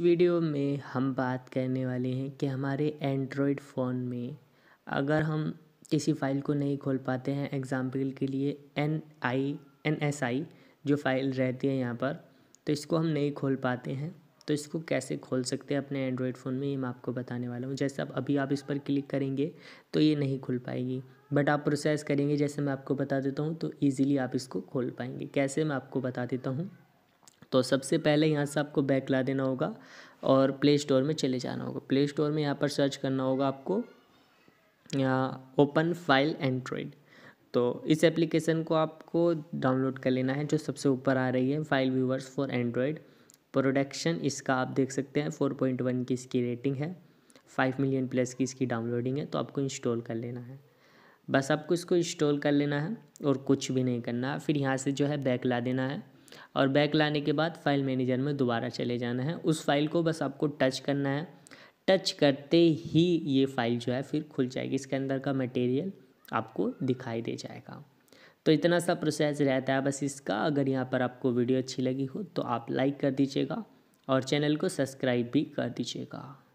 इस वीडियो में हम बात करने वाले हैं कि हमारे एंड्रॉयड फ़ोन में अगर हम किसी फ़ाइल को नहीं खोल पाते हैं एग्ज़ाम्पल के लिए N I N S I जो फ़ाइल रहती है यहाँ पर तो इसको हम नहीं खोल पाते हैं तो इसको कैसे खोल सकते हैं अपने एंड्रॉयड फ़ोन में ये मैं आपको बताने वाला हूँ जैसे आप अभी आप इस पर क्लिक करेंगे तो ये नहीं खुल पाएगी बट आप प्रोसेस करेंगे जैसे मैं आपको बता देता हूँ तो ईज़िली आप इसको खोल पाएंगे कैसे मैं आपको बता देता हूँ तो सबसे पहले यहाँ से आपको बैक ला देना होगा और प्ले स्टोर में चले जाना होगा प्ले स्टोर में यहाँ पर सर्च करना होगा आपको ओपन फाइल एंड्रॉयड तो इस एप्लीकेशन को आपको डाउनलोड कर लेना है जो सबसे ऊपर आ रही है file viewers for Android production इसका आप देख सकते हैं फोर पॉइंट वन की इसकी रेटिंग है फाइव मिलियन प्लस की इसकी डाउनलोडिंग है तो आपको इंस्टॉल कर लेना है बस आपको इसको इंस्टॉल कर लेना है और कुछ भी नहीं करना फिर यहाँ से जो है बैक ला देना है और बैक लाने के बाद फाइल मैनेजर में दोबारा चले जाना है उस फाइल को बस आपको टच करना है टच करते ही ये फाइल जो है फिर खुल जाएगी इसके अंदर का मटेरियल आपको दिखाई दे जाएगा तो इतना सा प्रोसेस रहता है बस इसका अगर यहाँ पर आपको वीडियो अच्छी लगी हो तो आप लाइक कर दीजिएगा और चैनल को सब्सक्राइब भी कर दीजिएगा